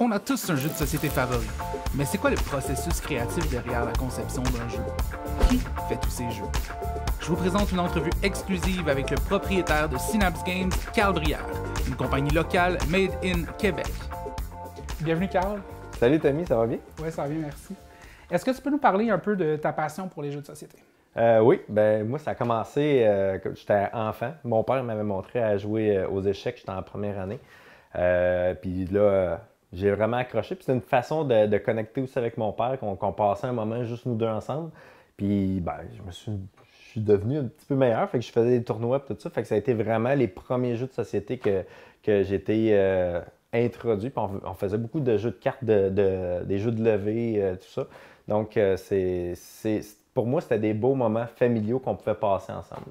On a tous un jeu de société favori, mais c'est quoi le processus créatif derrière la conception d'un jeu? Qui fait tous ces jeux? Je vous présente une entrevue exclusive avec le propriétaire de Synapse Games, Carl Brière, une compagnie locale made in Québec. Bienvenue, Carl. Salut, Tommy, ça va bien? Oui, ça va bien, merci. Est-ce que tu peux nous parler un peu de ta passion pour les jeux de société? Euh, oui, ben moi, ça a commencé quand euh, j'étais enfant. Mon père m'avait montré à jouer euh, aux échecs, j'étais en première année. puis là, j'ai vraiment accroché. Puis c'est une façon de, connecter aussi avec mon père, qu'on passait un moment juste nous deux ensemble. Puis ben, je me suis, je devenu un petit peu meilleur. Fait que je faisais des tournois et tout ça. Fait que ça a été vraiment les premiers jeux de société que, que j'étais euh, introduit. on, faisait beaucoup de jeux de cartes, des jeux de levée, euh, tout ça. Donc euh, c'est pour moi, c'était des beaux moments familiaux qu'on pouvait passer ensemble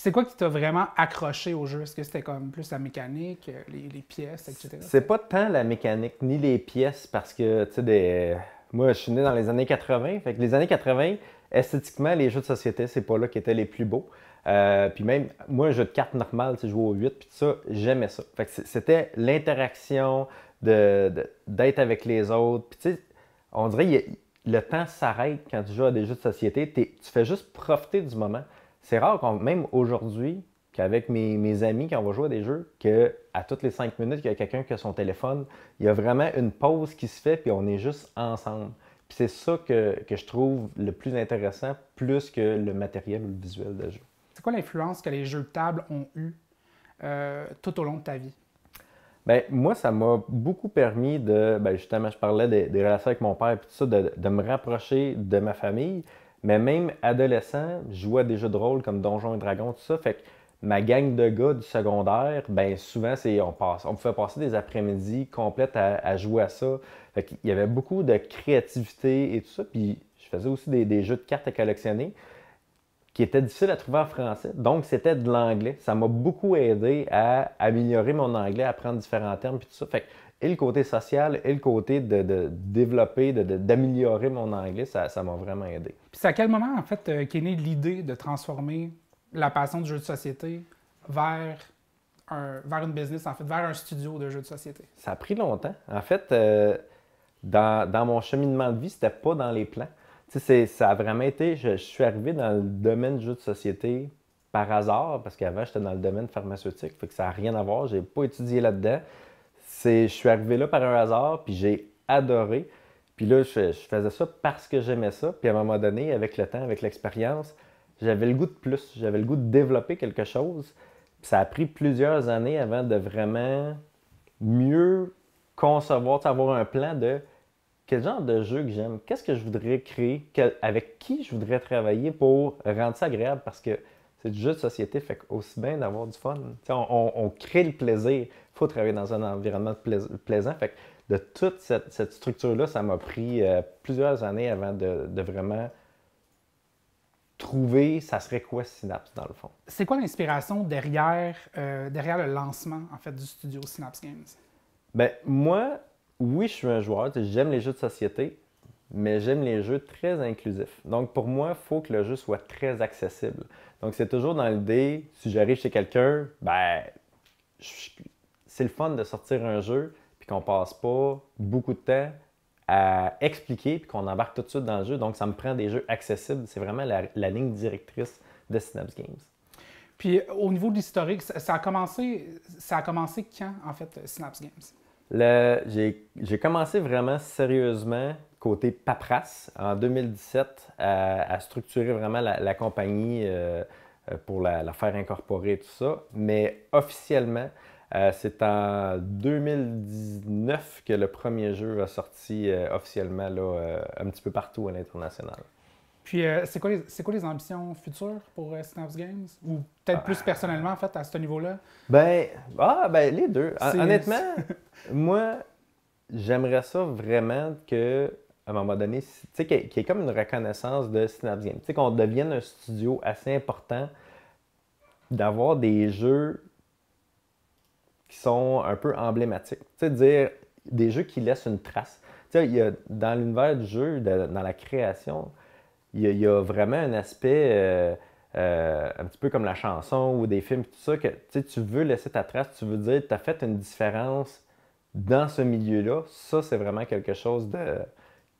c'est quoi qui t'a vraiment accroché au jeu? Est-ce que c'était comme plus la mécanique, euh, les, pièces, etc.? C'est pas tant la mécanique ni les pièces parce que, tu sais, moi, je suis né dans les années 80. Fait que les années 80, esthétiquement, les jeux de société, c'est pas là qui étaient les plus beaux. Euh, puis même, moi, un jeu de cartes normal, tu joues au 8, puis tout ça, j'aimais ça. Fait que c'était l'interaction d'être avec les autres. Puis tu sais, on dirait, que le temps s'arrête quand tu joues à des jeux de société. Tu fais juste profiter du moment. C'est rare, même aujourd'hui, qu'avec mes, amis, quand on va jouer à des jeux, que à toutes les cinq minutes, qu'il y a quelqu'un qui a son téléphone, il y a vraiment une pause qui se fait, puis on est juste ensemble. c'est ça que, je trouve le plus intéressant, plus que le matériel ou le visuel de jeu. C'est quoi l'influence que les jeux de table ont eu euh, tout au long de ta vie? Ben, moi, ça m'a beaucoup permis de, ben, justement, je parlais des, relations avec mon père et tout ça, de, de me rapprocher de ma famille, mais même adolescent, je jouais à des jeux de rôle comme Donjons et Dragons, tout ça. Fait que ma gang de gars du secondaire, ben souvent, c'est on passe, on pouvait passer des après-midi complètes à, jouer à ça. Fait qu'il y avait beaucoup de créativité et tout ça. Puis je faisais aussi des, jeux de cartes à collectionner qui étaient difficiles à trouver en français. Donc, c'était de l'anglais. Ça m'a beaucoup aidé à améliorer mon anglais, à apprendre différents termes, puis tout ça. Fait que et le côté social et le côté de, développer, d'améliorer de, mon anglais, ça, m'a vraiment aidé. Puis c'est à quel moment, en fait, euh, qu'est née l'idée de transformer la passion du jeu de société vers, un, vers une business, en fait, vers un studio de jeu de société? Ça a pris longtemps. En fait, euh, dans, dans, mon cheminement de vie, c'était pas dans les plans. Tu sais, ça a vraiment été, je, suis arrivé dans le domaine du jeu de société par hasard, parce qu'avant, j'étais dans le domaine pharmaceutique, fait que ça n'a rien à voir, j'ai pas étudié là-dedans c'est, je suis arrivé là par un hasard, puis j'ai adoré. Puis là, je, faisais ça parce que j'aimais ça. Puis à un moment donné, avec le temps, avec l'expérience, j'avais le goût de plus. J'avais le goût de développer quelque chose. Puis ça a pris plusieurs années avant de vraiment mieux concevoir, avoir un plan de quel genre de jeu que j'aime, qu'est-ce que je voudrais créer, avec qui je voudrais travailler pour rendre ça agréable parce que c'est du jeu de société, fait aussi bien d'avoir du fun. on, crée le plaisir. Il faut travailler dans un environnement plaisant. Fait de toute cette, structure-là, ça m'a pris euh, plusieurs années avant de, vraiment trouver ça serait quoi Synapse dans le fond. C'est quoi l'inspiration derrière, euh, derrière le lancement en fait du studio Synapse Games? Ben moi, oui, je suis un joueur, j'aime les jeux de société, mais j'aime les jeux très inclusifs. Donc pour moi, il faut que le jeu soit très accessible. Donc c'est toujours dans l'idée, si j'arrive chez quelqu'un, ben je, c'est le fun de sortir un jeu, puis qu'on passe pas beaucoup de temps à expliquer, puis qu'on embarque tout de suite dans le jeu. Donc, ça me prend des jeux accessibles. C'est vraiment la, ligne directrice de Synapse Games. Puis, euh, au niveau de l'historique, ça, a commencé, ça a commencé quand, en fait, Synapse Games? J'ai commencé vraiment sérieusement côté paperasse en 2017 à, structurer vraiment la, compagnie euh, euh, pour la, la, faire incorporer tout ça. Mais officiellement, euh, c'est en 2019 que le premier jeu a sorti euh, officiellement là, euh, un petit peu partout à l'international. Puis, c'est quoi, quoi, les ambitions futures pour Synapse Games? Ou peut-être plus ah. personnellement, en fait, à ce niveau-là? Ben, ah, ben les deux. Honnêtement, moi, j'aimerais ça vraiment que à un moment donné, tu sais, qu'il y ait comme une reconnaissance de Synapse Games. Tu sais, qu'on devienne un studio assez important, d'avoir des jeux qui sont un peu emblématiques. cest à dire des jeux qui laissent une trace. il y a, dans l'univers du jeu, dans la création, il y, a, vraiment un aspect euh, euh, un petit peu comme la chanson ou des films, tout ça, que tu, veux laisser ta trace, tu veux dire, tu as fait une différence dans ce milieu-là. Ça, c'est vraiment quelque chose de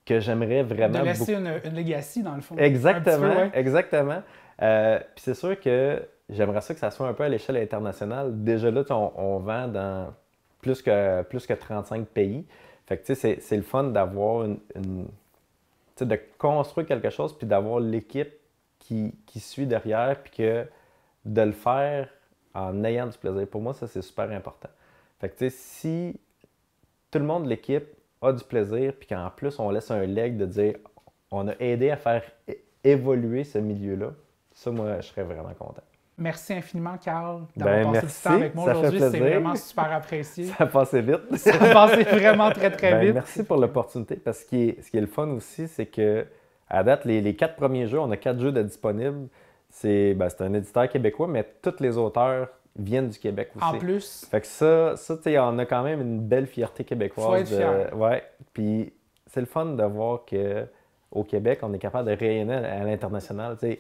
que j'aimerais vraiment. De laisser une, une, legacy, dans le fond. Exactement, exactement. Euh, puis c'est sûr que J'aimerais ça que ça soit un peu à l'échelle internationale. Déjà là, on, vend dans plus que, plus que 35 pays. Fait c'est le fun d'avoir une, de construire quelque chose puis d'avoir l'équipe qui, suit derrière puis que de le faire en ayant du plaisir. Pour moi, ça, c'est super important. Fait si tout le monde de l'équipe a du plaisir puis qu'en plus, on laisse un leg de dire on a aidé à faire évoluer ce milieu-là, ça, moi, je serais vraiment content. Merci infiniment, Carl, d'avoir ben, passé du temps avec moi aujourd'hui. C'est vraiment super apprécié. Ça a passé vite. Ça a passé vraiment très, très ben, vite. Merci pour l'opportunité. Parce que ce, qui est le fun aussi, c'est que à date, les, quatre premiers jeux, on a quatre jeux de disponibles. Ben, c'est un éditeur québécois, mais tous les auteurs viennent du Québec aussi. En plus. Fait que ça, ça on a quand même une belle fierté québécoise. Faut être fier. Ouais. Puis c'est le fun de voir que Québec, on est capable de réunir à l'international. Tu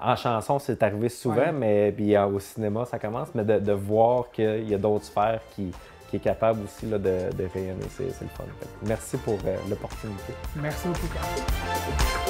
en chanson, c'est arrivé souvent, mais puis, euh, au cinéma, ça commence, mais de, voir qu'il y a d'autres sphères qui, sont est capable aussi de, de c'est le fun. Merci pour euh, l'opportunité. Merci beaucoup.